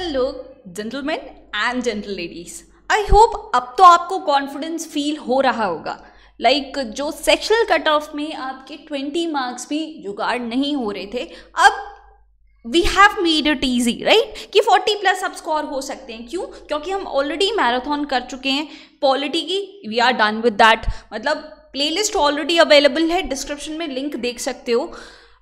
Hello gentleman and gentle ladies I hope अब तो आपको कॉन्फिडेंस फील हो रहा होगा लाइक like, जो सेक्शुअल कट ऑफ में आपके ट्वेंटी मार्क्स भी जुगाड़ नहीं हो रहे थे अब we have made it easy right कि फोर्टी प्लस अब स्कोर हो सकते हैं क्यों क्योंकि हम ऑलरेडी मैराथन कर चुके हैं पॉलिटी की we are done with that मतलब प्लेलिस्ट ऑलरेडी अवेलेबल है डिस्क्रिप्शन में लिंक देख सकते हो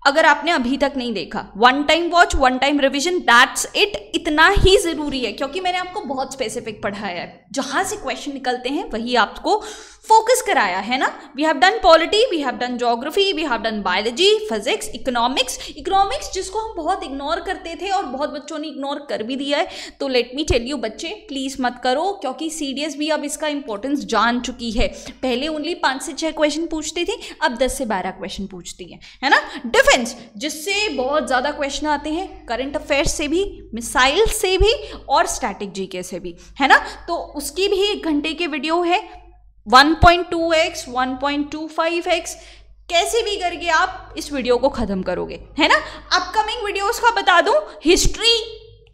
अगर आपने अभी तक नहीं देखा one time watch one time revision that's it इतना ही ज़रूरी है क्योंकि मैंने आपको बहुत स्पेसिफिक पढ़ाया है जहां से क्वेश्चन निकलते हैं वही आपको फोकस कराया है ना we have done polity we have done geography we have done biology physics economics economics जिसको हम बहुत इग्नोर करते थे और बहुत बच्चों ने इग्नोर कर भी दिया है तो लेट मी टेल यू बच्चे प्लीज़ मत करो क्योंकि सी भी अब इसका इंपॉर्टेंस जान चुकी है पहले ओनली पांच से छह क्वेश्चन पूछती थी अब दस से बारह क्वेश्चन पूछती है है ना डिफेंस इम्पोर्टेंस जिससे बहुत ज़्यादा क्वेश्चन आते हैं करंट अफेयर्स से भी मिसाइल से भी और स्टैटिक जीके से भी है ना तो उसकी भी एक घंटे की वीडियो है 1.2x 1.25x कैसे भी करके आप इस वीडियो को ख़त्म करोगे है ना अपकमिंग वीडियोस का बता दूं हिस्ट्री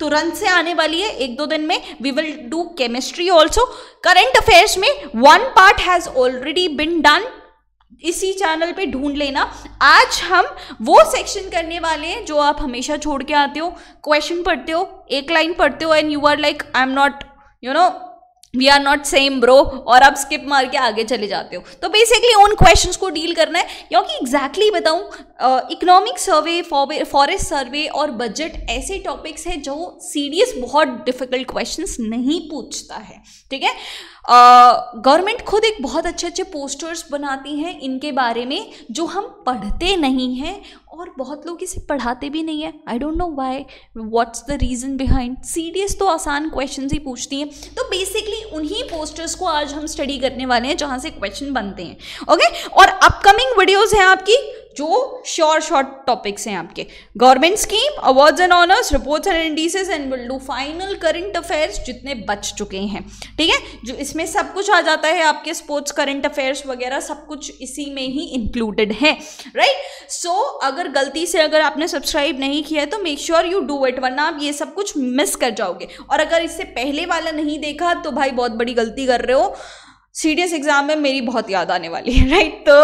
तुरंत से आने वाली है एक दो दिन में we will do chemistry also current affairs में one part has already been done इसी चैनल पे ढूंढ लेना आज हम वो सेक्शन करने वाले हैं जो आप हमेशा छोड़ के आते हो क्वेश्चन पढ़ते हो एक लाइन पढ़ते हो and you are like I am not you know we are not same bro और आप स्किप मार के आगे चले जाते हो तो बेसिकली उन क्वेश्चन को डील करना है क्योंकि एग्जैक्टली exactly बताऊँ इकोनॉमिक सर्वे फॉरेस्ट सर्वे और बजट ऐसे टॉपिक्स हैं जो सीरियस बहुत डिफिकल्ट क्वेश्चन नहीं पूछता है ठीक है गवर्नमेंट खुद एक बहुत अच्छे अच्छे पोस्टर्स बनाती हैं इनके बारे में जो हम पढ़ते नहीं हैं और बहुत लोग इसे पढ़ाते भी नहीं है I don't know why what's the reason behind सी तो आसान क्वेश्चन ही पूछती हैं तो बेसिकली उन्हीं पोस्टर्स को आज हम स्टडी करने वाले हैं जहाँ से क्वेश्चन बनते हैं ओके और अपकमिंग वीडियोज़ हैं आपकी जो श्योर शॉर्ट टॉपिक्स हैं आपके government scheme awards and honours reports and indices and will do final current affairs जितने बच चुके हैं ठीक है जो इसमें सब कुछ आ जाता है आपके स्पोर्ट्स करंट अफेयर्स वगैरह सब कुछ इसी में ही इंक्लूडेड है राइट right? सो so, अगर गलती से अगर आपने सब्सक्राइब नहीं किया है तो make sure you do it वरना आप ये सब कुछ मिस कर जाओगे और अगर इससे पहले वाला नहीं देखा तो भाई बहुत बड़ी गलती कर रहे हो सीरियस एग्जाम में मेरी बहुत याद आने वाली है राइट तो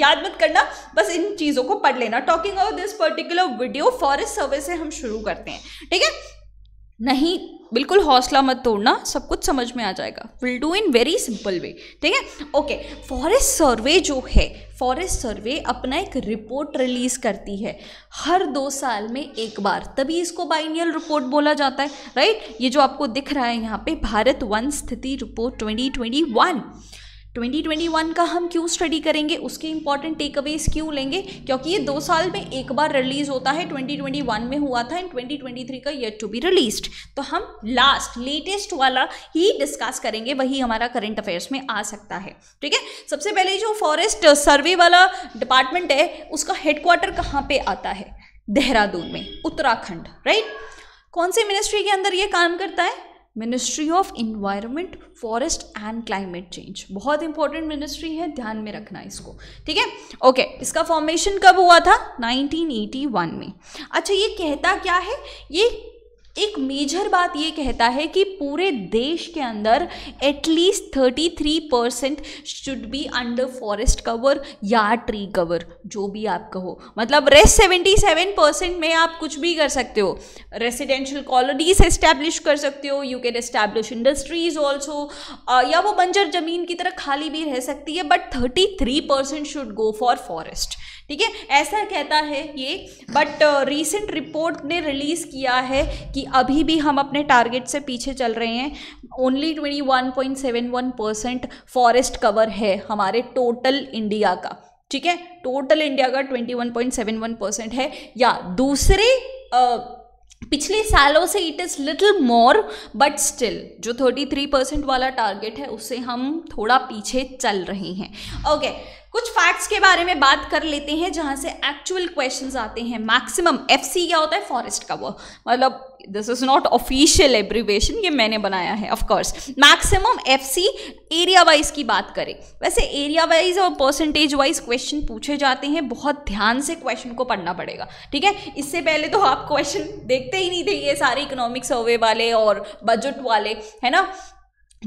याद मत करना बस इन चीज़ों को पढ़ लेना talking about this particular video forest survey से हम शुरू करते हैं ठीक है नहीं बिल्कुल हौसला मत तोड़ना सब कुछ समझ में आ जाएगा will do in very simple way ठीक है ओके फॉरेस्ट सर्वे जो है फॉरेस्ट सर्वे अपना एक रिपोर्ट रिलीज़ करती है हर दो साल में एक बार तभी इसको बाइनियल रिपोर्ट बोला जाता है राइट ये जो आपको दिख रहा है यहाँ पे भारत वन स्थिति रिपोर्ट 2021 2021 का हम क्यों स्टडी करेंगे उसके इंपॉर्टेंट टेक अवेज क्यों लेंगे क्योंकि ये दो साल में एक बार रिलीज होता है 2021 में हुआ था एंड 2023 का येट टू बी रिलीज तो हम लास्ट लेटेस्ट वाला ही डिस्कस करेंगे वही हमारा करंट अफेयर्स में आ सकता है ठीक है सबसे पहले जो फॉरेस्ट सर्वे वाला डिपार्टमेंट है उसका हेडक्वार्टर कहाँ पर आता है देहरादून में उत्तराखंड राइट कौन से मिनिस्ट्री के अंदर ये काम करता है ministry of environment forest and climate change बहुत इंपॉर्टेंट मिनिस्ट्री है ध्यान में रखना इसको ठीक है ओके इसका फॉर्मेशन कब हुआ था 1981 में अच्छा ये कहता क्या है ये एक मेजर बात ये कहता है कि पूरे देश के अंदर at least thirty three percent should be under forest cover या ट्री कवर जो भी आप कहो मतलब रेस्ट सेवेंटी सेवन परसेंट में आप कुछ भी कर सकते हो रेसिडेंशियल कॉलोनीज एस्टैब्लिश कर सकते हो you can establish industries also या वो बंजर ज़मीन की तरह खाली भी रह सकती है but thirty three percent should go for forest ठीक है ऐसा कहता है ये बट रिसेंट रिपोर्ट ने रिलीज़ किया है कि अभी भी हम अपने टारगेट से पीछे चल रहे हैं only twenty one point seven one percent forest cover है हमारे टोटल इंडिया का ठीक है टोटल इंडिया का twenty one point seven one percent है या दूसरे आ, पिछले सालों से it is little more but still जो 33 परसेंट वाला टारगेट है उससे हम थोड़ा पीछे चल रहे हैं ओके okay, कुछ फैक्ट्स के बारे में बात कर लेते हैं जहाँ से एक्चुअल क्वेश्चंस आते हैं मैक्सिमम एफसी क्या होता है फॉरेस्ट कवर मतलब this is not official abbreviation ये मैंने बनाया है of course maximum F C area wise की बात करें वैसे एरिया वाइज और परसेंटेज वाइज क्वेश्चन पूछे जाते हैं बहुत ध्यान से क्वेश्चन को पढ़ना पड़ेगा ठीक है इससे पहले तो आप क्वेश्चन देखते ही नहीं थे ये सारे इकोनॉमिक सर्वे वाले और बजट वाले है ना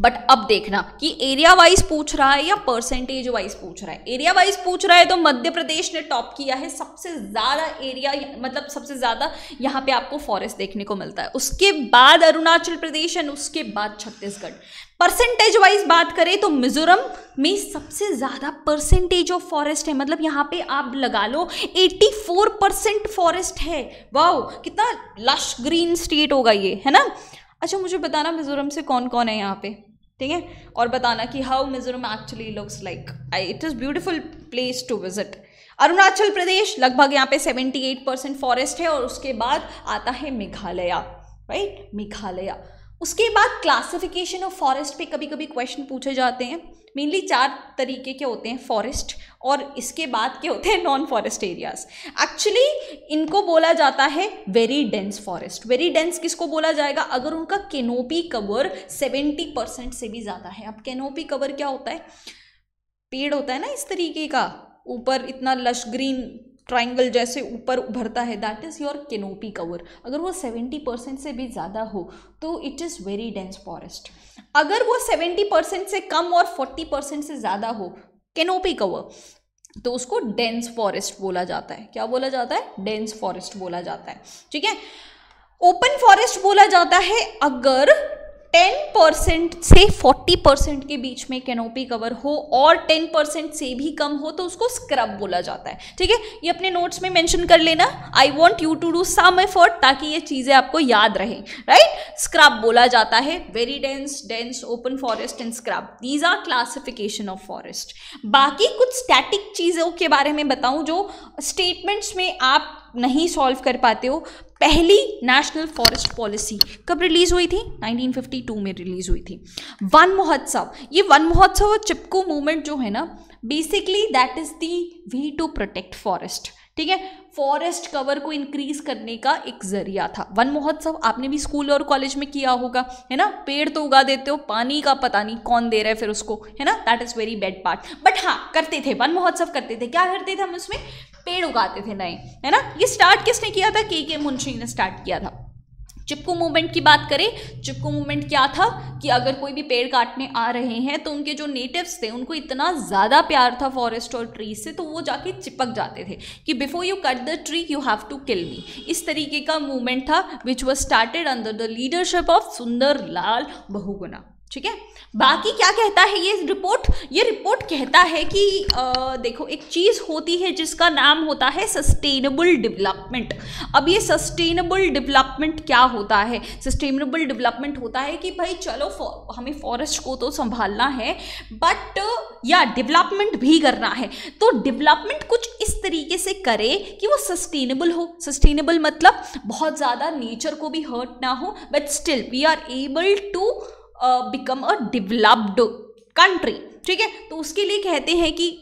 बट अब देखना कि एरिया वाइज पूछ रहा है या परसेंटेज वाइज पूछ रहा है एरिया वाइज पूछ रहा है तो मध्य प्रदेश ने टॉप किया है सबसे ज़्यादा एरिया मतलब सबसे ज़्यादा यहाँ पे आपको फॉरेस्ट देखने को मिलता है उसके बाद अरुणाचल प्रदेश एंड उसके बाद छत्तीसगढ़ परसेंटेज वाइज बात करें तो मिजोरम में सबसे ज़्यादा परसेंटेज ऑफ फॉरेस्ट है मतलब यहाँ पे आप लगा लो 84 परसेंट फॉरेस्ट है वाओ कितना लश ग्रीन स्टेट होगा ये है ना अच्छा मुझे बताना मिजोरम से कौन कौन है यहाँ पे ठीक है और बताना कि how Mizoram actually looks like it is beautiful place to visit Arunachal Pradesh लगभग यहाँ पे 78 परसेंट फॉरेस्ट है और उसके बाद आता है मेघालय राइट मेघालय उसके बाद क्लासिफिकेशन ऑफ फॉरेस्ट पे कभी कभी क्वेश्चन पूछे जाते हैं मेनली चार तरीके के होते हैं फॉरेस्ट और इसके बाद के होते हैं नॉन फॉरेस्ट एरियाज एक्चुअली इनको बोला जाता है very dense forest very dense किसको बोला जाएगा अगर उनका केनोपी कवर सेवेंटी परसेंट से भी ज़्यादा है अब केनोपी कवर क्या होता है पेड़ होता है ना इस तरीके का ऊपर इतना लश ग्रीन ट्राइंगल जैसे ऊपर उभरता है that is your canopy cover अगर वो सेवेंटी परसेंट से भी ज़्यादा हो तो it is very dense forest अगर वो सेवेंटी परसेंट से कम और फोर्टी परसेंट से ज़्यादा हो केनोपी कवर तो उसको डेंस फॉरेस्ट बोला जाता है क्या बोला जाता है डेंस फॉरेस्ट बोला जाता है ठीक है ओपन फॉरेस्ट बोला जाता है अगर टेन परसेंट से फोर्टी परसेंट के बीच में कैनोपी कवर हो और टेन परसेंट से भी कम हो तो उसको स्क्रब बोला जाता है ठीक है ये अपने नोट्स में मेंशन कर लेना I want you to do some effort ताकि ये चीज़ें आपको याद रहें राइट स्क्रब बोला जाता है very dense dense open forest and scrub these are classification of forest बाकी कुछ स्टैटिक चीज़ों के बारे में बताऊँ जो स्टेटमेंट्स में आप नहीं सॉल्व कर पाते हो पहली नेशनल फॉरेस्ट पॉलिसी कब रिलीज हुई थी 1952 में रिलीज हुई थी वन महोत्सव ये वन महोत्सव और चिपको मूवमेंट जो है ना basically that is the way to protect forest ठीक है फॉरेस्ट कवर को इंक्रीज करने का एक जरिया था वन महोत्सव आपने भी स्कूल और कॉलेज में किया होगा है ना पेड़ तो उगा देते हो पानी का पता नहीं कौन दे रहा है फिर उसको है ना that is very bad part but हाँ करते थे वन महोत्सव करते थे क्या करते थे हम उसमें पेड़ उगाते थे नए है ना ये स्टार्ट किसने किया था के के मुंशी ने स्टार्ट किया था चिपकू मूवमेंट की बात करें चिपकू मूवमेंट क्या था कि अगर कोई भी पेड़ काटने आ रहे हैं तो उनके जो नेटिव्स थे उनको इतना ज़्यादा प्यार था फॉरेस्ट और ट्रीज से तो वो जाके चिपक जाते थे कि before you cut the tree you have to kill me इस तरीके का मूवमेंट था which was started under the leadership of Sundar Lal Bahuguna ठीक है बाकी क्या कहता है ये रिपोर्ट ये रिपोर्ट कहता है कि आ, देखो एक चीज़ होती है जिसका नाम होता है सस्टेनेबल डेवलपमेंट अब ये सस्टेनेबल डेवलपमेंट क्या होता है सस्टेनेबल डेवलपमेंट होता है कि भाई चलो फौ, हमें फॉरेस्ट को तो संभालना है बट या डेवलपमेंट भी करना है तो डेवलपमेंट कुछ इस तरीके से करे कि वो सस्टेनेबल हो सस्टेनेबल मतलब बहुत ज़्यादा नेचर को भी हर्ट ना हो but still we are able to become a developed country ठीक है तो उसके लिए कहते हैं कि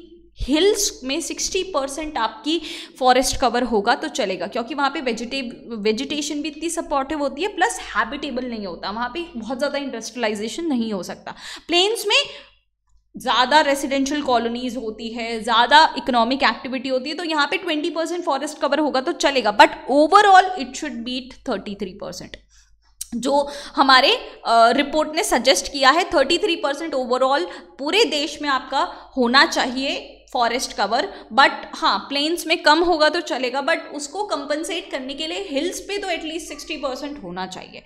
हिल्स में 60 परसेंट आपकी फॉरेस्ट कवर होगा तो चलेगा क्योंकि वहाँ पे वेजिटेब वेजिटेशन भी इतनी सपोर्टिव होती है प्लस हैबिटेबल नहीं होता वहाँ पे बहुत ज़्यादा इंडस्ट्रियलाइजेशन नहीं हो सकता प्लेन्स में ज़्यादा रेसिडेंशियल कॉलोनीज होती है ज़्यादा इकोनॉमिक एक्टिविटी होती है तो यहाँ पे 20 परसेंट फॉरेस्ट कवर होगा तो चलेगा but overall it should be at 33 percent जो हमारे रिपोर्ट ने सजेस्ट किया है 33 परसेंट ओवरऑल पूरे देश में आपका होना चाहिए फॉरेस्ट कवर बट हाँ प्लेन्स में कम होगा तो चलेगा बट उसको कंपनसेट करने के लिए हिल्स पे तो एटलीस्ट सिक्सटी परसेंट होना चाहिए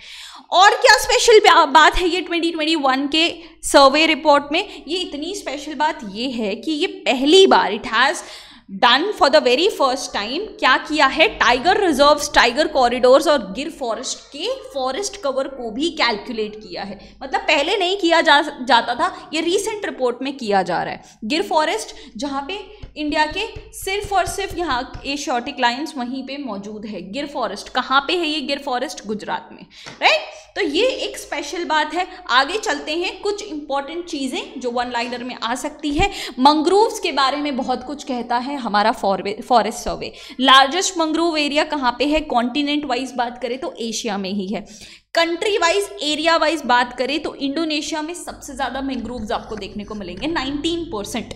और क्या स्पेशल बात है ये 2021 के सर्वे रिपोर्ट में ये इतनी स्पेशल बात ये है कि ये पहली बार it has done for the very first time क्या किया है टाइगर रिजर्व्स टाइगर कॉरिडोर्स और गिर फॉरेस्ट के फॉरेस्ट कवर को भी कैलकुलेट किया है मतलब पहले नहीं किया जा जाता था ये रीसेंट रिपोर्ट में किया जा रहा है गिर फॉरेस्ट जहाँ पे इंडिया के सिर्फ और सिर्फ यहाँ एशियाटिक लाइन्स वहीं पे मौजूद है गिर फॉरेस्ट कहाँ पे है ये गिर फॉरेस्ट गुजरात में राइट तो ये एक स्पेशल बात है आगे चलते हैं कुछ इंपॉर्टेंट चीज़ें जो वन लाइनर में आ सकती है मंग्रूव्स के बारे में बहुत कुछ कहता है हमारा forest survey largest mangrove area कहाँ पे है कॉन्टिनेंट वाइज बात करें तो एशिया में ही है कंट्री वाइज एरिया वाइज बात करें तो इंडोनेशिया में सबसे ज़्यादा मैंग्रोव्स आपको देखने को मिलेंगे नाइनटीन परसेंट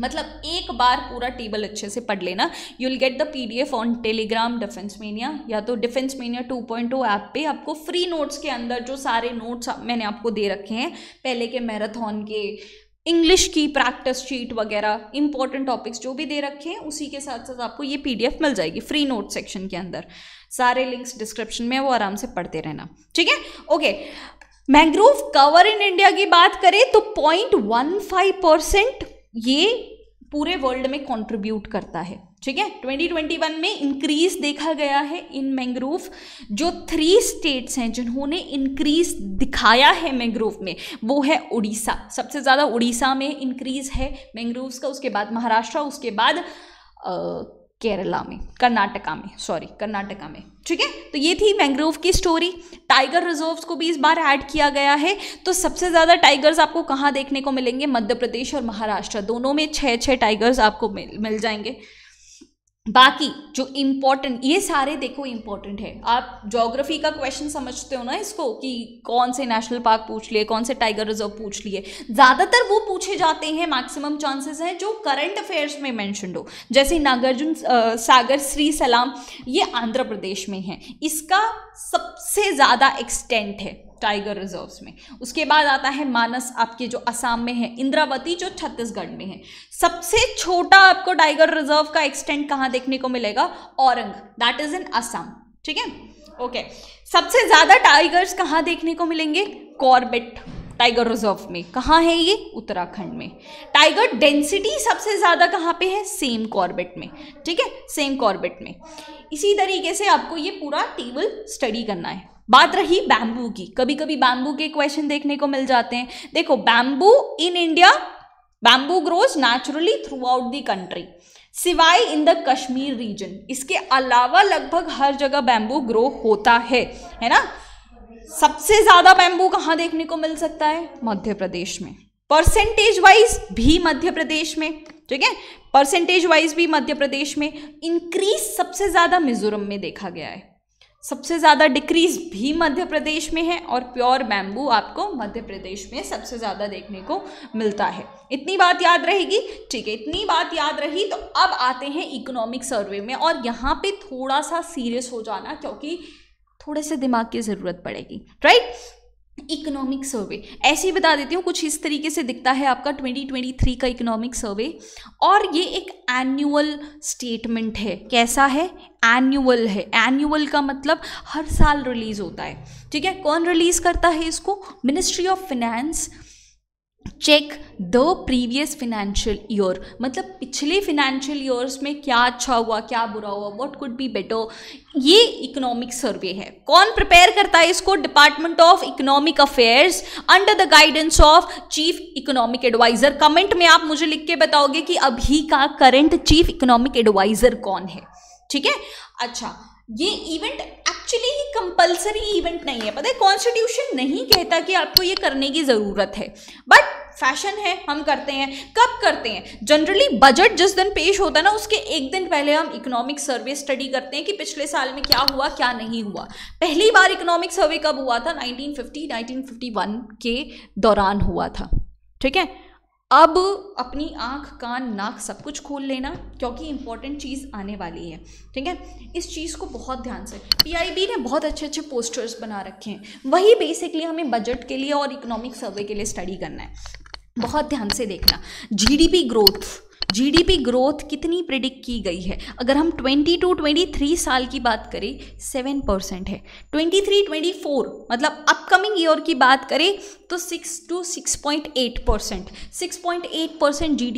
मतलब एक बार पूरा टेबल अच्छे से पढ़ लेना you will get the PDF on Telegram Defence Mania या तो डिफेंस मेनिया 2.0 ऐप पे आपको फ्री नोट्स के अंदर जो सारे नोट्स मैंने आपको दे रखे हैं पहले के मैराथन के इंग्लिश की प्रैक्टिस शीट वगैरह इंपॉर्टेंट टॉपिक्स जो भी दे रखे हैं उसी के साथ साथ आपको ये पीडीएफ मिल जाएगी फ्री नोट सेक्शन के अंदर सारे लिंक्स डिस्क्रिप्शन में वो आराम से पढ़ते रहना ठीक है okay mangrove cover in India की बात करें तो पॉइंट वन फाइव परसेंट ये पूरे वर्ल्ड में कंट्रीब्यूट करता है ठीक है 2021 में इंक्रीज देखा गया है इन मैंग्रोव जो थ्री स्टेट्स हैं जिन्होंने इंक्रीज दिखाया है मैंग्रोव में वो है उड़ीसा सबसे ज़्यादा उड़ीसा में इंक्रीज है मैंग्रोव्स का उसके बाद महाराष्ट्र उसके बाद आ, केरला में कर्नाटका में सॉरी कर्नाटका में ठीक है तो ये थी मैंग्रोव की स्टोरी टाइगर रिजर्व्स को भी इस बार ऐड किया गया है तो सबसे ज़्यादा टाइगर्स आपको कहाँ देखने को मिलेंगे मध्य प्रदेश और महाराष्ट्र दोनों में छः छः टाइगर्स आपको मिल मिल जाएंगे बाकी जो इम्पोर्टेंट ये सारे देखो इम्पोर्टेंट है आप जोग्राफी का क्वेश्चन समझते हो ना इसको कि कौन से नेशनल पार्क पूछ लिए कौन से टाइगर रिजर्व पूछ लिए ज़्यादातर वो पूछे जाते हैं मैक्सिमम चांसेस हैं जो करंट अफेयर्स में मैंशनड हो जैसे नागार्जुन सागर श्री सलाम ये आंध्र प्रदेश में है इसका सबसे ज़्यादा एक्सटेंट है टाइगर रिजर्व्स में उसके बाद आता है मानस आपके जो असम में है इंद्रावती जो छत्तीसगढ़ में है सबसे छोटा आपको टाइगर रिजर्व का एक्सटेंड कहाँ देखने को मिलेगा Orang that is in Assam ठीक है ओके सबसे ज़्यादा टाइगर्स कहाँ देखने को मिलेंगे कॉर्बेट टाइगर रिजर्व में कहाँ है ये उत्तराखंड में टाइगर डेंसिटी सबसे ज़्यादा कहाँ पे है सेम कॉर्बेट में ठीक है सेम कॉर्बेट में इसी तरीके से आपको ये पूरा टेबल स्टडी करना है बात रही बैम्बू की कभी कभी बैम्बू के क्वेश्चन देखने को मिल जाते हैं देखो bamboo in India bamboo grows naturally throughout the country सिवाय इन द कश्मीर रीजन इसके अलावा लगभग हर जगह बैम्बू ग्रो होता है है ना सबसे ज़्यादा बैम्बू कहाँ देखने को मिल सकता है मध्य प्रदेश में परसेंटेज वाइज भी मध्य प्रदेश में ठीक है परसेंटेज वाइज भी मध्य प्रदेश में इंक्रीज सबसे ज़्यादा मिजोरम में देखा गया है सबसे ज़्यादा डिक्रीज भी मध्य प्रदेश में है और प्योर बैम्बू आपको मध्य प्रदेश में सबसे ज़्यादा देखने को मिलता है इतनी बात याद रहेगी ठीक है इतनी बात याद रही तो अब आते हैं इकोनॉमिक सर्वे में और यहाँ पे थोड़ा सा सीरियस हो जाना क्योंकि थोड़े से दिमाग की ज़रूरत पड़ेगी राइट इकोनॉमिक सर्वे ऐसे ही बता देती हूँ कुछ इस तरीके से दिखता है आपका 2023 का इकोनॉमिक सर्वे और ये एक एनुअल स्टेटमेंट है कैसा है एनुअल है एनुअल का मतलब हर साल रिलीज़ होता है ठीक है कौन रिलीज़ करता है इसको ministry of finance check the previous financial year मतलब पिछले फिनेंशियल ईयर्स में क्या अच्छा हुआ क्या बुरा हुआ व्हाट कुड बी बेटर ये इकोनॉमिक सर्वे है कौन प्रिपेयर करता है इसको department of economic affairs under the guidance of chief economic adviser comment में आप मुझे लिख के बताओगे कि अभी का करंट चीफ इकोनॉमिक एडवाइजर कौन है ठीक है अच्छा ये इवेंट एक्चुअली ही कंपल्सरी इवेंट नहीं है पता है कॉन्स्टिट्यूशन नहीं कहता कि आपको ये करने की ज़रूरत है बट फैशन है हम करते हैं कब करते हैं जनरली बजट जिस दिन पेश होता है ना उसके एक दिन पहले हम इकोनॉमिक सर्वे स्टडी करते हैं कि पिछले साल में क्या हुआ क्या नहीं हुआ पहली बार इकोनॉमिक सर्वे कब हुआ था 1950 1951 के दौरान हुआ था ठीक है अब अपनी आँख कान नाक सब कुछ खोल लेना क्योंकि इंपॉर्टेंट चीज़ आने वाली है ठीक है इस चीज़ को बहुत ध्यान से पीआईबी ने बहुत अच्छे अच्छे पोस्टर्स बना रखे हैं वही बेसिकली हमें बजट के लिए और इकोनॉमिक सर्वे के लिए स्टडी करना है बहुत ध्यान से देखना जीडीपी ग्रोथ जीडीपी ग्रोथ कितनी प्रिडिक्ट की गई है अगर हम 22 टू 23 साल की बात करें 7 परसेंट है 23 24 मतलब अपकमिंग ईयर की बात करें तो 6 टू 6.8 परसेंट सिक्स परसेंट जी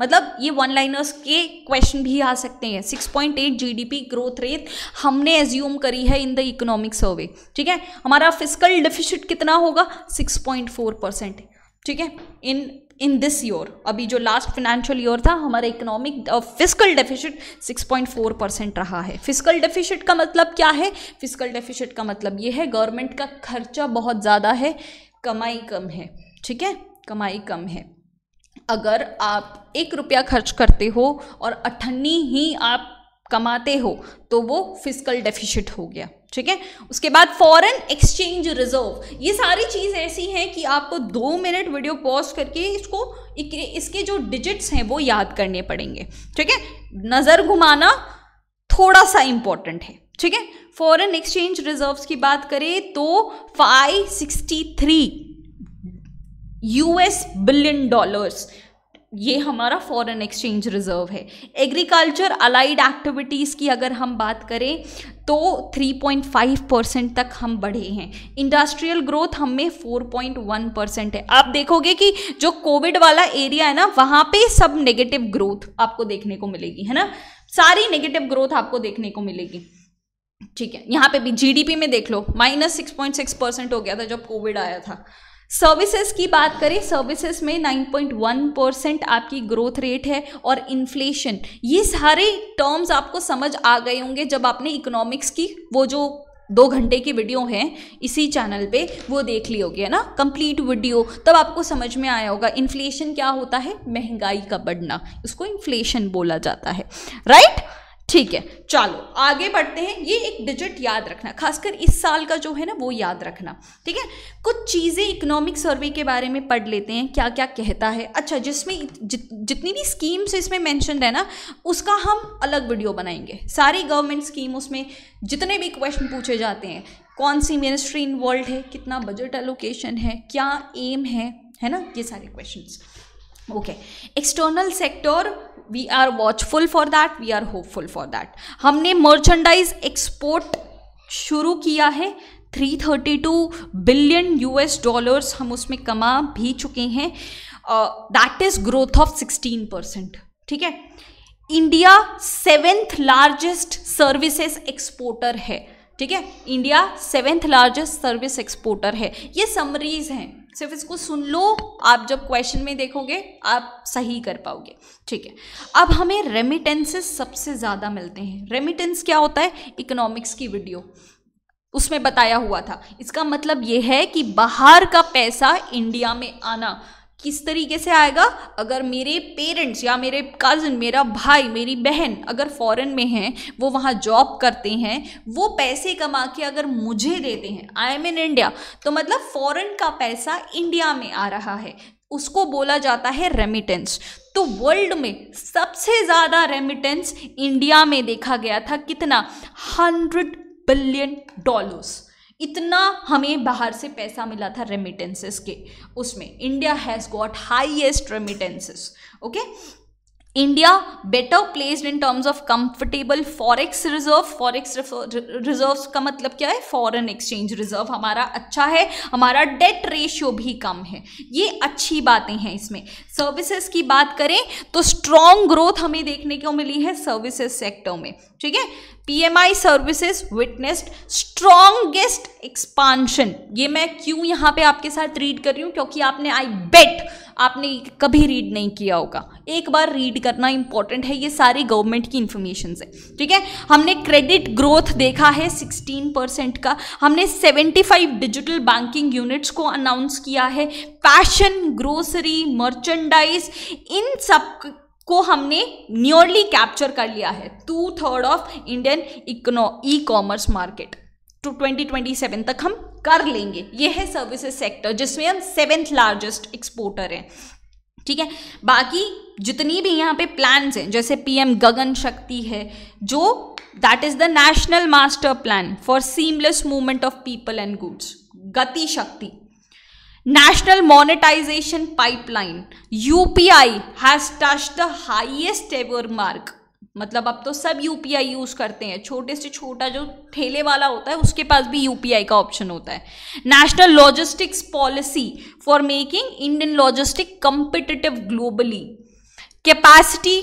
मतलब ये वन लाइनर्स के क्वेश्चन भी आ सकते हैं 6.8 जीडीपी ग्रोथ रेट हमने एज्यूम करी है इन द इकोनॉमिक सर्वे ठीक है हमारा फिजिकल डिफिशिट कितना होगा सिक्स परसेंट ठीक है इन इन दिस ईयर अभी जो लास्ट फाइनेंशियल ईयर था हमारा इकोनॉमिक फिजिकल डेफिशिट 6.4 परसेंट रहा है फिजिकल डेफिशिट का मतलब क्या है फिजिकल डेफिशिट का मतलब ये है गवर्नमेंट का खर्चा बहुत ज़्यादा है कमाई कम है ठीक है कमाई कम है अगर आप एक रुपया खर्च करते हो और अठन्नी ही आप कमाते हो तो वो फिजिकल डेफिशिट हो गया ठीक है उसके बाद फॉरेन एक्सचेंज रिजर्व ये सारी चीज़ ऐसी हैं कि आपको दो मिनट वीडियो पॉज करके इसको इसके जो डिजिट्स हैं वो याद करने पड़ेंगे ठीक है नज़र घुमाना थोड़ा सा इंपॉर्टेंट है ठीक है फॉरेन एक्सचेंज रिजर्व्स की बात करें तो 563 यूएस बिलियन डॉलर्स ये हमारा फॉरेन एक्सचेंज रिजर्व है एग्रीकल्चर अलाइड एक्टिविटीज़ की अगर हम बात करें तो 3.5 परसेंट तक हम बढ़े हैं इंडस्ट्रियल ग्रोथ हम में 4.1 परसेंट है आप देखोगे कि जो कोविड वाला एरिया है ना वहाँ पे सब नेगेटिव ग्रोथ आपको देखने को मिलेगी है ना सारी नेगेटिव ग्रोथ आपको देखने को मिलेगी ठीक है यहाँ पे भी जीडीपी में देख लो minus six point six percent हो गया था जब कोविड आया था सर्विसेज की बात करें सर्विसेज में 9.1 परसेंट आपकी ग्रोथ रेट है और इन्फ्लेशन ये सारे टर्म्स आपको समझ आ गए होंगे जब आपने इकोनॉमिक्स की वो जो दो घंटे की वीडियो है इसी चैनल पे वो देख ली होगी है ना कंप्लीट वीडियो तब आपको समझ में आया होगा इन्फ्लेशन क्या होता है महंगाई का बढ़ना इसको इन्फ्लेशन बोला जाता है राइट right? ठीक है चलो आगे बढ़ते हैं ये एक डिजिट याद रखना खासकर इस साल का जो है ना वो याद रखना ठीक है कुछ चीज़ें इकोनॉमिक सर्वे के बारे में पढ़ लेते हैं क्या क्या कहता है अच्छा जिसमें जि, जितनी भी स्कीम्स इसमें मैंशन है ना उसका हम अलग वीडियो बनाएंगे सारी गवर्नमेंट स्कीम उसमें जितने भी क्वेश्चन पूछे जाते हैं कौन सी मिनिस्ट्री इन्वॉल्व है कितना बजट एलोकेशन है क्या एम है है ना ये सारे questions okay external sector we are watchful for that we are hopeful for that हमने मर्चेंडाइज एक्सपोर्ट शुरू किया है 332 बिलियन यूएस डॉलर्स हम उसमें कमा भी चुके हैं that is growth of 16 percent ठीक है India seventh largest services exporter है ठीक है India seventh largest service exporter है ये समरीज हैं सिर्फ इसको सुन लो आप जब क्वेश्चन में देखोगे आप सही कर पाओगे ठीक है अब हमें रेमिटेंसेस सबसे ज़्यादा मिलते हैं रेमिटेंस क्या होता है इकोनॉमिक्स की वीडियो उसमें बताया हुआ था इसका मतलब यह है कि बाहर का पैसा इंडिया में आना किस तरीके से आएगा अगर मेरे पेरेंट्स या मेरे कज़न मेरा भाई मेरी बहन अगर फॉरेन में हैं वो वहाँ जॉब करते हैं वो पैसे कमा के अगर मुझे देते हैं आई एम इन इंडिया तो मतलब फॉरेन का पैसा इंडिया में आ रहा है उसको बोला जाता है रेमिटेंस तो वर्ल्ड में सबसे ज़्यादा रेमिटेंस इंडिया में देखा गया था कितना हंड्रेड बिलियन डॉलर्स इतना हमें बाहर से पैसा मिला था रेमिटेंसेस के उसमें India has got highest remittances okay India better placed in terms of comfortable forex reserve forex reserve का मतलब क्या है फॉरेन एक्सचेंज रिजर्व हमारा अच्छा है हमारा डेट रेशियो भी कम है ये अच्छी बातें हैं इसमें सर्विसेज की बात करें तो स्ट्रॉन्ग ग्रोथ हमें देखने को मिली है सर्विसेज सेक्टर में ठीक है PMI services witnessed strongest expansion ये मैं क्यों यहाँ पे आपके साथ रीड कर रही हूँ क्योंकि आपने आई बेट आपने कभी रीड नहीं किया होगा एक बार रीड करना इंपॉर्टेंट है ये सारी गवर्नमेंट की इंफॉर्मेशन है ठीक है हमने क्रेडिट ग्रोथ देखा है 16 परसेंट का हमने 75 डिजिटल बैंकिंग यूनिट्स को अनाउंस किया है फैशन ग्रोसरी मर्चेंडाइज इन सब को हमने नियरली कैप्चर कर लिया है two third of Indian e commerce market to twenty twenty seven तक हम कर लेंगे ये है सर्विसेज सेक्टर जिसमें हम सेवेंथ लार्जेस्ट एक्सपोर्टर हैं ठीक है बाकी जितनी भी यहाँ पे प्लान्स हैं जैसे पीएम गगन शक्ति है जो that is the national master plan for seamless movement of people and goods Gati Shakti National monetization pipeline UPI has touched the highest ever mark. मतलब अब तो सब यूपीआई यूज करते हैं छोटे से छोटा जो ठेले वाला होता है उसके पास भी यूपीआई का ऑप्शन होता है national logistics policy for making Indian logistic competitive globally capacity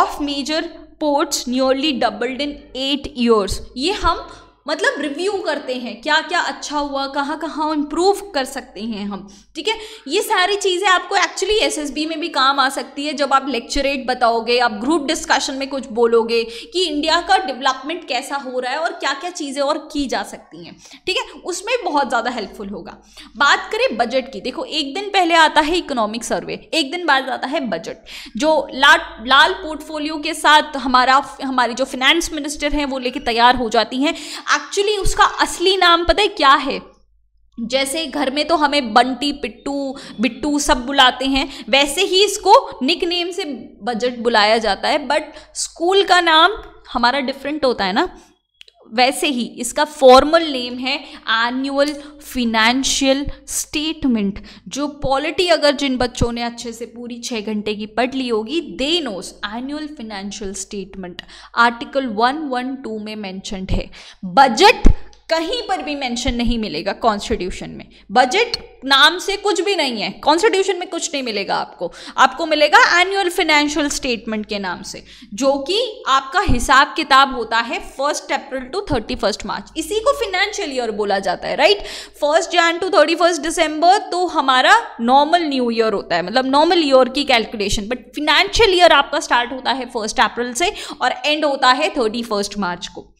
of major ports nearly doubled in eight years ये हम मतलब रिव्यू करते हैं क्या क्या अच्छा हुआ कहाँ कहाँ इम्प्रूव कर सकते हैं हम ठीक है ये सारी चीज़ें आपको एक्चुअली एस में भी काम आ सकती है जब आप लेक्चरेट बताओगे आप ग्रुप डिस्कशन में कुछ बोलोगे कि इंडिया का डेवलपमेंट कैसा हो रहा है और क्या क्या चीज़ें और की जा सकती हैं ठीक है उसमें बहुत ज़्यादा हेल्पफुल होगा बात करें बजट की देखो एक दिन पहले आता है इकोनॉमिक सर्वे एक दिन बाद आता है बजट जो ला, लाल पोर्टफोलियो के साथ हमारा हमारी जो फिनेंस मिनिस्टर हैं वो लेके तैयार हो जाती हैं एक्चुअली उसका असली नाम पता है क्या है जैसे घर में तो हमें बंटी पिट्टू बिट्टू सब बुलाते हैं वैसे ही इसको निक नेम से बजट बुलाया जाता है बट स्कूल का नाम हमारा डिफरेंट होता है ना वैसे ही इसका फॉर्मल नेम है एनुअल फिनेंशियल स्टेटमेंट जो पॉलिटी अगर जिन बच्चों ने अच्छे से पूरी छः घंटे की पढ़ ली होगी they knows annual financial statement article 112 में मैंशनड है बजट कहीं पर भी मेंशन नहीं मिलेगा कॉन्स्टिट्यूशन में बजट नाम से कुछ भी नहीं है कॉन्स्टिट्यूशन में कुछ नहीं मिलेगा आपको आपको मिलेगा एनुअल फाइनेंशियल स्टेटमेंट के नाम से जो कि आपका हिसाब किताब होता है first April to thirty first March इसी को फिनेंशियल ईयर बोला जाता है right first Jan to thirty first December तो हमारा नॉर्मल न्यू ईयर होता है मतलब नॉर्मल ईयर की कैलकुलेशन बट फिनेंशियल ईयर आपका स्टार्ट होता है फर्स्ट अप्रैल से और एंड होता है थर्टी फर्स्ट मार्च को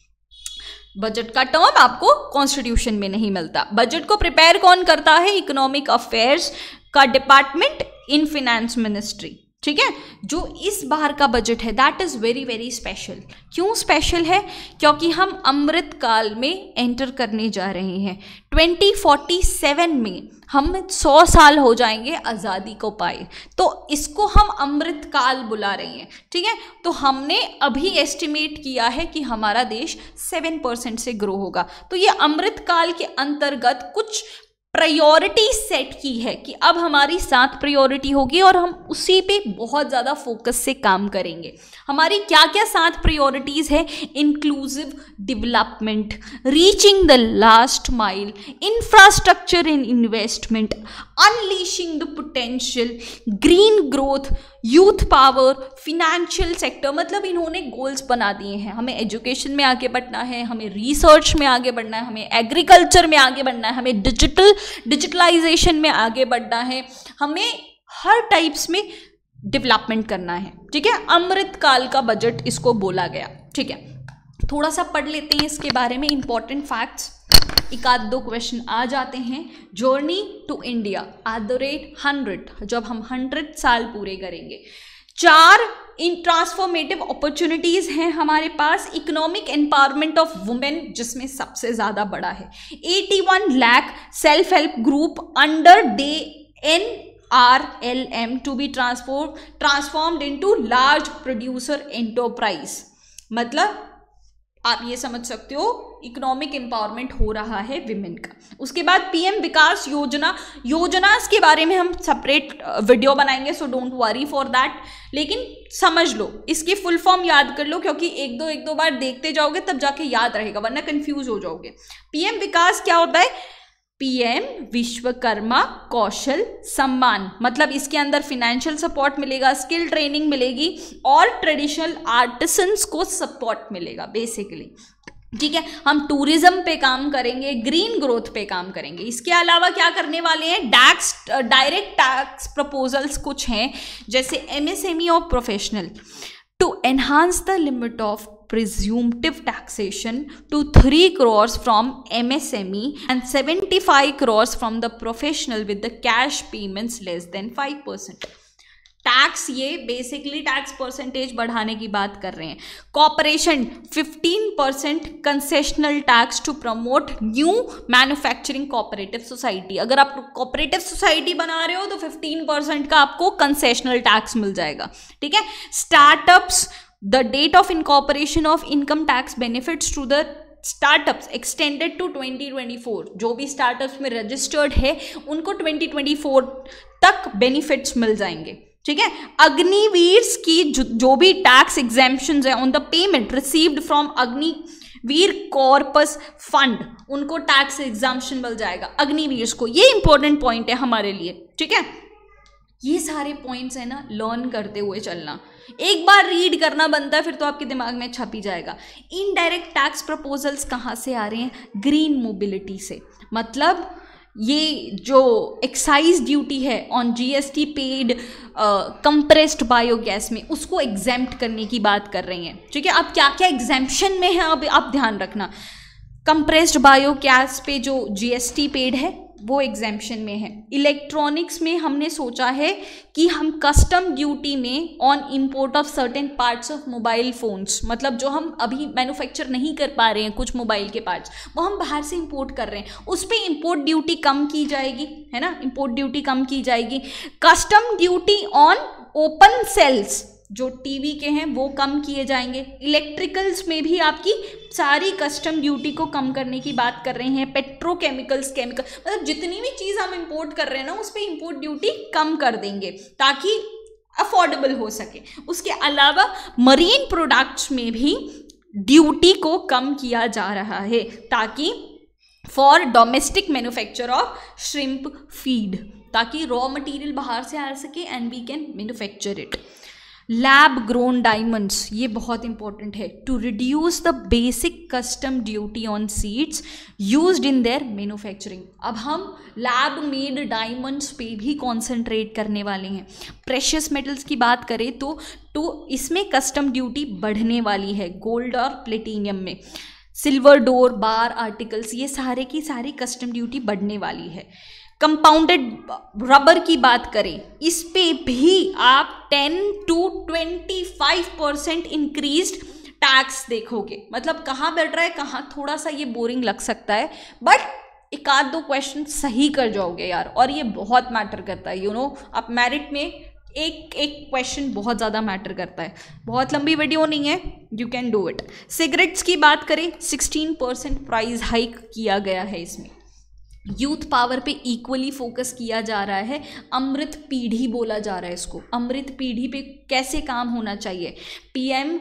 बजट का टर्म आपको कॉन्स्टिट्यूशन में नहीं मिलता बजट को प्रिपेयर कौन करता है इकोनॉमिक अफेयर्स का डिपार्टमेंट इन फिनेंस मिनिस्ट्री ठीक है जो इस बार का बजट है that is very very special क्यों स्पेशल है क्योंकि हम अमृत काल में एंटर करने जा रहे हैं 2047 में हम सौ साल हो जाएंगे आज़ादी को पाए तो इसको हम अमृत काल बुला रहे हैं ठीक है तो हमने अभी एस्टिमेट किया है कि हमारा देश सेवन परसेंट से ग्रो होगा तो ये अमृत काल के अंतर्गत कुछ प्रायोरिटी सेट की है कि अब हमारी सात प्रायोरिटी होगी और हम उसी पे बहुत ज़्यादा फोकस से काम करेंगे हमारी क्या क्या सात प्रायोरिटीज़ है inclusive development reaching the last mile infrastructure in investment unleashing the potential green growth youth power financial sector मतलब इन्होंने गोल्स बना दिए हैं हमें एजुकेशन में आगे बढ़ना है हमें रिसर्च में आगे बढ़ना है हमें एग्रीकल्चर में आगे बढ़ना है हमें डिजिटल डिजिटलाइजेशन में आगे बढ़ना है हमें हर टाइप्स में डेवलपमेंट करना है ठीक है अमृत काल का बजट इसको बोला गया ठीक है थोड़ा सा पढ़ लेते हैं इसके बारे में इंपॉर्टेंट फैक्ट्स एक आध दो क्वेश्चन आ जाते हैं journey to India at the rate hundred जब हम हंड्रेड साल पूरे करेंगे चार इन ट्रांसफॉर्मेटिव अपॉर्चुनिटीज़ हैं हमारे पास इकोनॉमिक एम्पावरमेंट ऑफ वुमेन जिसमें सबसे ज़्यादा बड़ा है 81 lakh self help group under DAY N R L M to be transform transformed into large producer enterprise मतलब आप ये समझ सकते हो इकोनॉमिक एम्पावरमेंट हो रहा है विमेन का उसके बाद पीएम विकास योजना योजना के बारे में हम सेपरेट वीडियो बनाएंगे so don't worry for that लेकिन समझ लो इसकी फुल फॉर्म याद कर लो क्योंकि एक दो एक दो बार देखते जाओगे तब जाके याद रहेगा वरना कन्फ्यूज हो जाओगे पीएम विकास क्या होता है पीएम विश्वकर्मा कौशल सम्मान मतलब इसके अंदर फिनेंशियल सपोर्ट मिलेगा स्किल ट्रेनिंग मिलेगी और ट्रेडिशनल आर्टिसंस को सपोर्ट मिलेगा बेसिकली ठीक है हम टूरिज्म पे काम करेंगे ग्रीन ग्रोथ पे काम करेंगे इसके अलावा क्या करने वाले हैं डैक्स डायरेक्ट टैक्स प्रपोजल्स कुछ हैं जैसे एमएसएमई और professional to enhance the limit of presumptive taxation to 3 crores from MSME and 75 crores from the professional with the cash payments less than 5%. Tax ये बेसिकली टैक्स परसेंटेज बढ़ाने की बात कर रहे हैं corporation 15 percent concessional tax to promote new manufacturing cooperative society अगर आप cooperative society बना रहे हो तो 15 परसेंट का आपको कंसेशनल टैक्स मिल जाएगा ठीक है startups the date of incorporation of income tax benefits to the startups extended to 2024 जो भी स्टार्टअप्स में रजिस्टर्ड है उनको 2024 तक बेनिफिट्स मिल जाएंगे ठीक है अग्निवीर की जो, जो भी टैक्स एग्जामेशन है on the payment received from Agniveer corpus fund उनको टैक्स एग्जामेशन मिल जाएगा अग्निवीर को ये इंपॉर्टेंट पॉइंट है हमारे लिए ठीक है ये सारे पॉइंट्स है ना लर्न करते हुए चलना एक बार रीड करना बनता है फिर तो आपके दिमाग में छप ही जाएगा इनडायरेक्ट टैक्स प्रपोजल्स कहाँ से आ रहे हैं ग्रीन मोबिलिटी से मतलब ये जो एक्साइज ड्यूटी है on GST paid compressed biogas में उसको एग्जैम्प्ट करने की बात कर रही हैं ठीक है अब क्या क्या एग्जैम्पन में है अब आप ध्यान रखना कंप्रेस्ड बायोगैस पे जो जीएसटी पेड है वो एग्जेम्पन में है इलेक्ट्रॉनिक्स में हमने सोचा है कि हम कस्टम ड्यूटी में on import of certain parts of mobile phones मतलब जो हम अभी मैन्युफैक्चर नहीं कर पा रहे हैं कुछ मोबाइल के पार्ट्स वो हम बाहर से इंपोर्ट कर रहे हैं उस पर इंपोर्ट ड्यूटी कम की जाएगी है ना इंपोर्ट ड्यूटी कम की जाएगी custom duty on open cells जो टीवी के हैं वो कम किए जाएंगे इलेक्ट्रिकल्स में भी आपकी सारी कस्टम ड्यूटी को कम करने की बात कर रहे हैं पेट्रोकेमिकल्स केमिकल मतलब जितनी भी चीज़ हम इंपोर्ट कर रहे हैं ना उस पर इम्पोर्ट ड्यूटी कम कर देंगे ताकि अफोर्डेबल हो सके उसके अलावा मरीन प्रोडक्ट्स में भी ड्यूटी को कम किया जा रहा है ताकि for domestic manufacture of shrimp feed ताकि रॉ मटेरियल बाहर से आ सके and we can manufacture it lab grown diamonds ये बहुत इंपॉर्टेंट है to reduce the basic custom duty on seeds used in their manufacturing अब हम लैब मेड डायमंड्स पे भी कॉन्सेंट्रेट करने वाले हैं प्रेशियस मेटल्स की बात करें तो तो इसमें कस्टम ड्यूटी बढ़ने वाली है गोल्ड और प्लेटिनियम में सिल्वर डोर बार आर्टिकल्स ये सारे की सारी कस्टम ड्यूटी बढ़ने वाली है कंपाउंडेड रबर की बात करें इस पे भी आप 10 टू 25 परसेंट इंक्रीज टैक्स देखोगे मतलब कहाँ बैठ रहा है कहाँ थोड़ा सा ये बोरिंग लग सकता है बट एक आध दो क्वेश्चन सही कर जाओगे यार और ये बहुत मैटर करता है यू नो आप मेरिट में एक एक क्वेश्चन बहुत ज़्यादा मैटर करता है बहुत लंबी वीडियो नहीं है you can do it cigarettes की बात करें 16 परसेंट प्राइस हाइक किया गया है इसमें यूथ पावर पे इक्वली फोकस किया जा रहा है अमृत पीढ़ी बोला जा रहा है इसको अमृत पीढ़ी पे कैसे काम होना चाहिए पीएम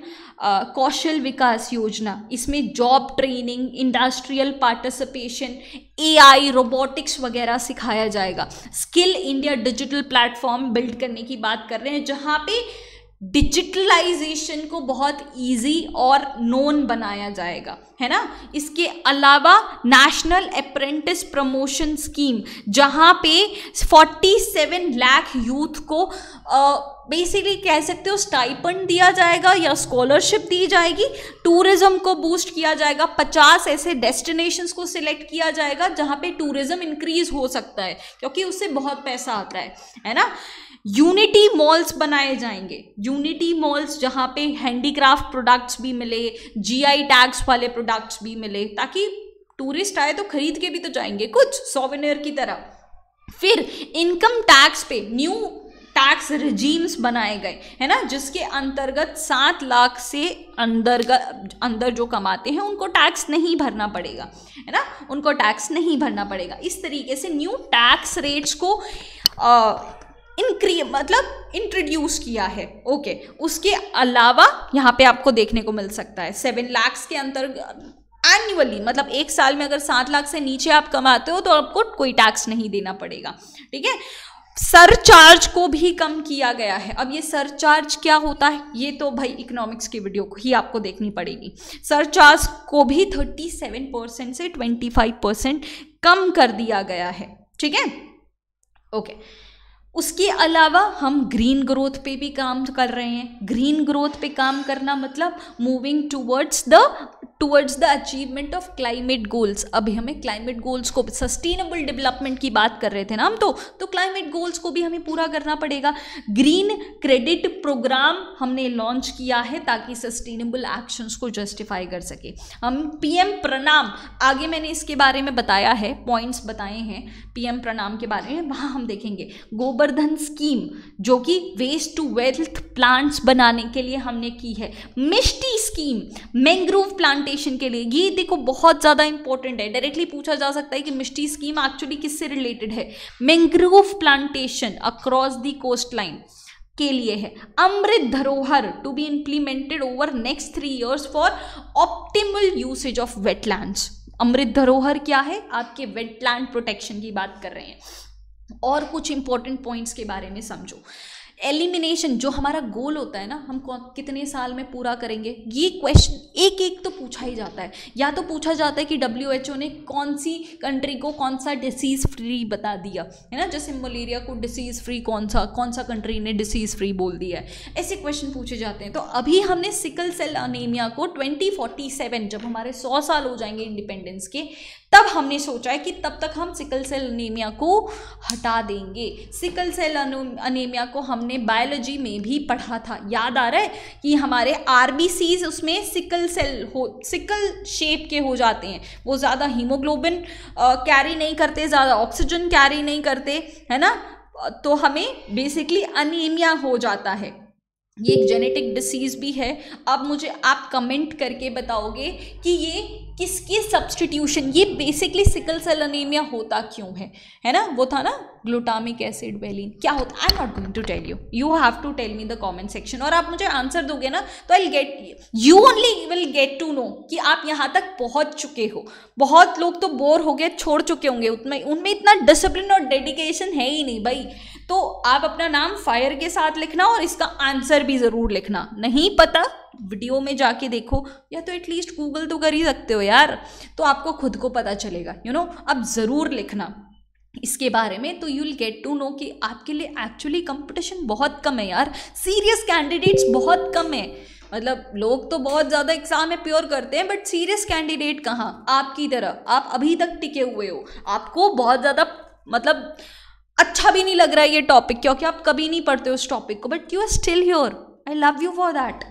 कौशल विकास योजना इसमें job training industrial participation AI robotics वगैरह सिखाया जाएगा skill India digital platform build करने की बात कर रहे हैं जहाँ पे डिजिटलाइजेशन को बहुत इजी और नोन बनाया जाएगा है ना इसके अलावा नेशनल अप्रेंटिस प्रमोशन स्कीम जहाँ पे 47 लाख यूथ को बेसिकली कह सकते हो स्टाइपन दिया जाएगा या स्कॉलरशिप दी जाएगी टूरिज्म को बूस्ट किया जाएगा 50 ऐसे डेस्टिनेशंस को सिलेक्ट किया जाएगा जहाँ पे टूरिज्म इंक्रीज हो सकता है क्योंकि उससे बहुत पैसा आता है है ना यूनिटी मॉल्स बनाए जाएंगे यूनिटी मॉल्स जहाँ पे हैंडीक्राफ्ट प्रोडक्ट्स भी मिले जीआई टैग्स वाले प्रोडक्ट्स भी मिले ताकि टूरिस्ट आए तो खरीद के भी तो जाएंगे कुछ सोवेनियर की तरह फिर इनकम टैक्स पे न्यू टैक्स रिजीम्स बनाए गए है ना जिसके अंतर्गत सात लाख से अंदर अंदर जो कमाते हैं उनको टैक्स नहीं भरना पड़ेगा है ना उनको टैक्स नहीं भरना पड़ेगा इस तरीके से न्यू टैक्स रेट्स को आ, इनक्री मतलब इंट्रोड्यूस किया है ओके उसके अलावा यहाँ पे आपको देखने को मिल सकता है सेवन लैक्स के अंतर एनुअली मतलब एक साल में अगर सात लाख से नीचे आप कमाते हो तो आपको कोई टैक्स नहीं देना पड़ेगा ठीक है सरचार्ज को भी कम किया गया है अब ये सरचार्ज क्या होता है ये तो भाई इकोनॉमिक्स की वीडियो को ही आपको देखनी पड़ेगी सरचार्ज को भी 37 परसेंट से 25 परसेंट कम कर दिया गया है ठीक है ओके okay. उसके अलावा हम ग्रीन ग्रोथ पे भी काम कर रहे हैं ग्रीन ग्रोथ पे काम करना मतलब moving towards the towards the achievement of climate goals अभी हमें क्लाइमेट गोल्स को सस्टेनेबल डेवलपमेंट की बात कर रहे थे ना हम तो तो क्लाइमेट गोल्स को भी हमें पूरा करना पड़ेगा ग्रीन क्रेडिट प्रोग्राम हमने लॉन्च किया है ताकि सस्टेनेबल एक्शंस को जस्टिफाई कर सके हम पीएम प्रणाम आगे मैंने इसके बारे में बताया है पॉइंट्स बताए हैं पीएम प्रणाम के बारे में वहाँ हम देखेंगे गोबर गोबर स्कीम जो कि वेस्ट टू वेल्थ प्लांट्स बनाने के लिए हमने की है मिष्टी स्कीम मैंग्रोव प्लांटेशन के लिए ये देखो बहुत ज़्यादा इंपॉर्टेंट है डायरेक्टली पूछा जा सकता है कि मिष्टी स्कीम एक्चुअली किससे रिलेटेड है mangrove plantation across the coast line के लिए है Amrit Dharohar to be implemented over next three years for optimal usage of wetland Amrit Dharohar क्या है आपके वेटलैंड प्रोटेक्शन की बात कर रहे हैं और कुछ इंपॉर्टेंट पॉइंट्स के बारे में समझो एलिमिनेशन जो हमारा गोल होता है ना हम कितने साल में पूरा करेंगे ये क्वेश्चन एक एक तो पूछा ही जाता है या तो पूछा जाता है कि डब्ल्यू एच ओ ने कौन सी कंट्री को कौन सा डिसीज़ फ्री बता दिया है ना जैसे मलेरिया को डिसीज़ फ्री कौन सा कौन सा कंट्री ने डिसीज़ फ्री बोल दिया है ऐसे क्वेश्चन पूछे जाते हैं तो अभी हमने सिकल सेल अनेमिया को ट्वेंटी फोर्टी सेवन जब हमारे सौ साल हो जाएंगे इंडिपेंडेंस के तब हमने सोचा है कि तब तक हम सिकल सेल अनीमिया को हटा देंगे सिकल सेल अनीमिया को हमने बायोलॉजी में भी पढ़ा था याद आ रहा है कि हमारे आर उसमें सिकल सेल हो सिकल शेप के हो जाते हैं वो ज़्यादा हीमोग्लोबिन कैरी नहीं करते ज़्यादा ऑक्सीजन कैरी नहीं करते है ना तो हमें बेसिकली अनीमिया हो जाता है ये एक जेनेटिक डिसीज़ भी है अब मुझे आप कमेंट करके बताओगे कि ये किसकी सब्सटीट्यूशन ये बेसिकली सिकल सेल अनीमिया होता क्यों है है ना वो था ना ग्लूटामिक एसिड वेलिन क्या होता I am not going to tell you you have to tell me the comment section और आप मुझे आंसर दोगे ना तो I get you only will get to know कि आप यहाँ तक पहुँच चुके हो बहुत लोग तो बोर हो गए छोड़ चुके होंगे उतना उनमें इतना डिसिप्लिन और डेडिकेशन है ही नहीं भाई तो आप अपना नाम फायर के साथ लिखना और इसका आंसर भी ज़रूर लिखना नहीं पता वीडियो में जाके देखो या तो एटलीस्ट गूगल तो कर ही सकते हो यार तो आपको खुद को पता चलेगा यू you नो know? अब ज़रूर लिखना इसके बारे में तो you will get to know कि आपके लिए एक्चुअली कंपटीशन बहुत कम है यार सीरियस कैंडिडेट्स बहुत कम है मतलब लोग तो बहुत ज़्यादा एग्जाम में प्योर करते हैं बट सीरियस कैंडिडेट कहाँ आपकी तरह आप अभी तक टिके हुए हो आपको बहुत ज़्यादा मतलब अच्छा भी नहीं लग रहा है ये टॉपिक क्योंकि आप कभी नहीं पढ़ते उस टॉपिक को but you are still your I love you for that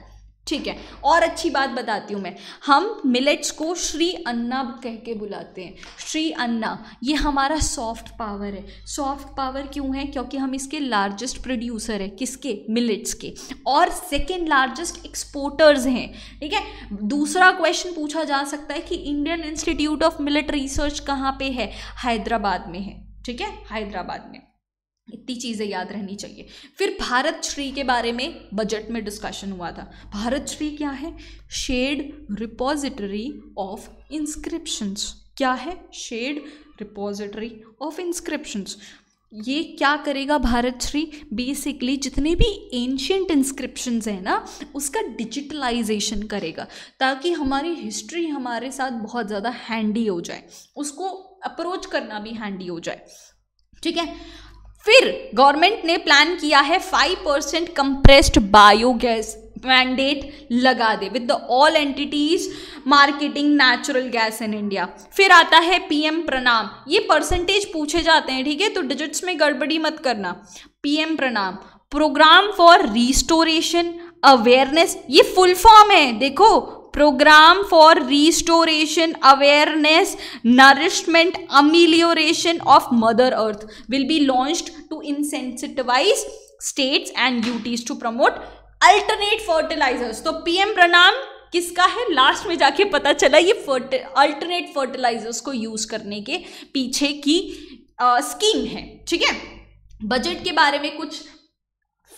ठीक है और अच्छी बात बताती हूँ मैं हम मिलेट्स को श्री अन्ना कह के बुलाते हैं श्री अन्ना ये हमारा सॉफ्ट पावर है सॉफ्ट पावर क्यों है क्योंकि हम इसके लार्जेस्ट प्रोड्यूसर है किसके मिलेट्स के और सेकेंड लार्जेस्ट एक्सपोर्टर्स हैं ठीक है दूसरा क्वेश्चन पूछा जा सकता है कि Indian institute of millet research कहाँ पे है हैदराबाद में है ठीक है हैदराबाद में इतनी चीज़ें याद रहनी चाहिए फिर भारत श्री के बारे में बजट में डिस्कशन हुआ था भारत श्री क्या है शेड रिपोजिटरी ऑफ इंस्क्रिप्शंस क्या है शेड रिपोजिटरी ऑफ इंस्क्रिप्शंस ये क्या करेगा भारत श्री बेसिकली जितने भी एंशियंट इंस्क्रिप्शंस हैं ना उसका डिजिटलाइजेशन करेगा ताकि हमारी हिस्ट्री हमारे साथ बहुत ज़्यादा हैंडी हो जाए उसको अप्रोच करना भी हैंडी हो जाए ठीक है फिर गवर्नमेंट ने प्लान किया है five percent compressed biogas mandate लगा दे with the all entities marketing natural gas in India फिर आता है पीएम प्रणाम ये परसेंटेज पूछे जाते हैं ठीक है तो डिजिट्स में गड़बड़ी मत करना PM PRANAM program for restoration awareness ये फुल फॉर्म है देखो program for restoration awareness nourishment amelioration of mother earth will be launched to incentivise states and duties to promote alternate fertilisers तो पीएम प्रणाम किसका है लास्ट में जाके पता चला ये फर्ट अल्टरनेट फर्टिलाइजर्स को यूज करने के पीछे की स्कीम है ठीक है बजट के बारे में कुछ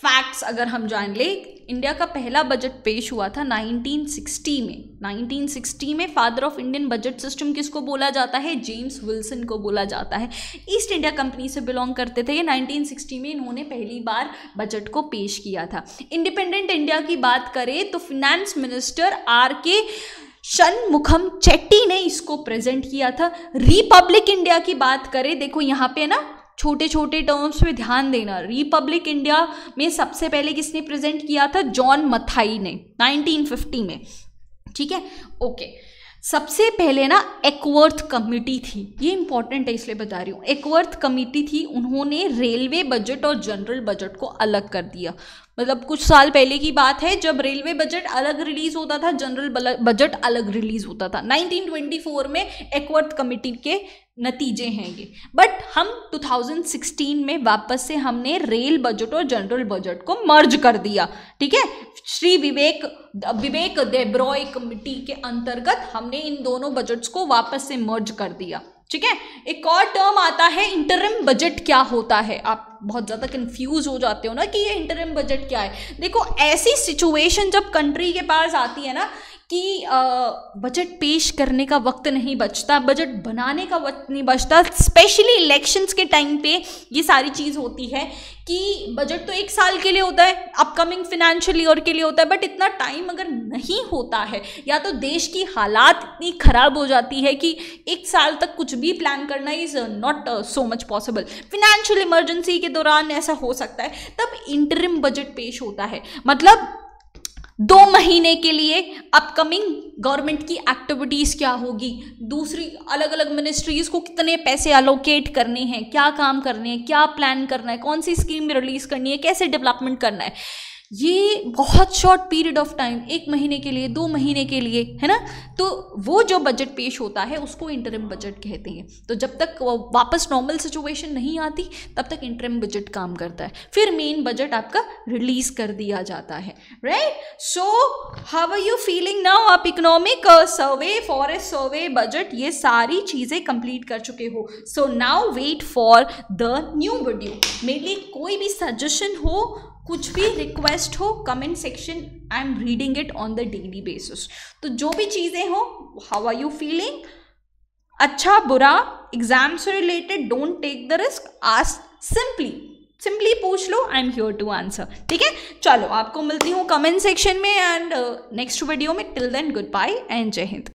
फैक्ट्स अगर हम जान ले इंडिया का पहला बजट पेश हुआ था 1960 में 1960 में father of Indian budget system किसको बोला जाता है जेम्स विल्सन को बोला जाता है ईस्ट इंडिया कंपनी से बिलोंग करते थे 1960 में इन्होंने पहली बार बजट को पेश किया था इंडिपेंडेंट इंडिया की बात करें तो फिनेंस मिनिस्टर आर के शनमुखम चेट्टी ने इसको प्रेजेंट किया था रिपब्लिक इंडिया की बात करें देखो यहाँ पे ना छोटे छोटे टर्म्स पे ध्यान देना रिपब्लिक इंडिया में सबसे पहले किसने प्रेजेंट किया था जॉन मथाई ने 1950 में ठीक है ओके सबसे पहले ना एकवर्थ कमिटी थी ये इंपॉर्टेंट है इसलिए बता रही हूँ एकवर्थ कमिटी थी उन्होंने रेलवे बजट और जनरल बजट को अलग कर दिया मतलब कुछ साल पहले की बात है जब रेलवे बजट अलग रिलीज होता था जनरल बजट अलग रिलीज होता था 1924 में एक्वर्थ कमिटी के नतीजे हैं ये बट हम 2016 में वापस से हमने रेल बजट और जनरल बजट को मर्ज कर दिया ठीक है श्री विवेक विवेक देब्रॉय कमिटी के अंतर्गत हमने इन दोनों बजट्स को वापस से मर्ज कर दिया ठीक है एक और टर्म आता है इंटरम बजट क्या होता है आप बहुत ज़्यादा कंफ्यूज हो जाते हो ना कि ये इंटरम बजट क्या है देखो ऐसी सिचुएशन जब कंट्री के पास आती है ना कि बजट पेश करने का वक्त नहीं बचता बजट बनाने का वक्त नहीं बचता स्पेशली इलेक्शंस के टाइम पे ये सारी चीज़ होती है कि बजट तो एक साल के लिए होता है अपकमिंग फिनेंशियल ईयर के लिए होता है बट इतना टाइम अगर नहीं होता है या तो देश की हालात इतनी ख़राब हो जाती है कि एक साल तक कुछ भी प्लान करना is not so much possible financial emergency के दौरान ऐसा हो सकता है तब इंटरिम बजट पेश होता है मतलब दो महीने के लिए अपकमिंग गवर्नमेंट की एक्टिविटीज़ क्या होगी दूसरी अलग अलग मिनिस्ट्रीज़ को कितने पैसे अलोकेट करने हैं क्या काम करने हैं क्या प्लान करना है कौन सी स्कीम रिलीज़ करनी है कैसे डेवलपमेंट करना है ये बहुत शॉर्ट पीरियड ऑफ टाइम एक महीने के लिए दो महीने के लिए है ना तो वो जो बजट पेश होता है उसको इंटरम बजट कहते हैं तो जब तक वापस नॉर्मल सिचुएशन नहीं आती तब तक इंटरम बजट काम करता है फिर मेन बजट आपका रिलीज कर दिया जाता है right so how are you feeling now आप economic survey forest survey budget ये सारी चीज़ें कंप्लीट कर चुके हो so now wait for the new video मेरे लिए कोई भी सजेशन हो कुछ भी रिक्वेस्ट हो comment section I am reading it on the daily basis तो जो भी चीज़ें हो हाउ आर यू फीलिंग अच्छा बुरा एग्जाम से related don't take the risk ask simply simply पूछ लो I am here to answer ठीक है चलो आपको मिलती हूँ कमेंट सेक्शन में एंड नेक्स्ट वीडियो में till then good bye and जय हिंद